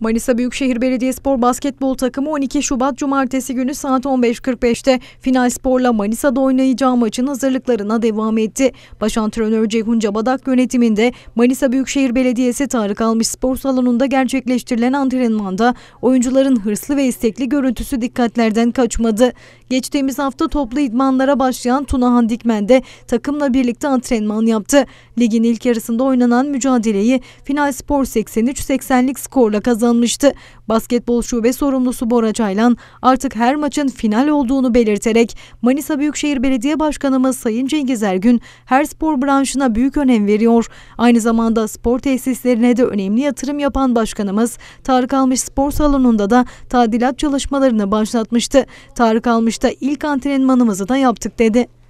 Manisa Büyükşehir Belediyespor basketbol takımı 12 Şubat Cumartesi günü saat 15.45'te Final Spor'la Manisa'da oynayacağı maçın hazırlıklarına devam etti. Baş antrenör Ceyhun Cabadak yönetiminde Manisa Büyükşehir Belediyesi Tarık Almış Spor Salonu'nda gerçekleştirilen antrenmanda oyuncuların hırslı ve istekli görüntüsü dikkatlerden kaçmadı. Geçtiğimiz hafta toplu idmanlara başlayan Tunahan Dikmen de takımla birlikte antrenman yaptı. Ligin ilk yarısında oynanan mücadeleyi Final Spor 83-80'lik skorla kazandı kazanmıştı. Basketbol şube sorumlusu Bora Caylan artık her maçın final olduğunu belirterek Manisa Büyükşehir Belediye Başkanımız Sayın Cengiz Ergün her spor branşına büyük önem veriyor. Aynı zamanda spor tesislerine de önemli yatırım yapan başkanımız Tarık Almış Spor Salonu'nda da tadilat çalışmalarını başlatmıştı. Tarık Almış da ilk antrenmanımızı da yaptık dedi.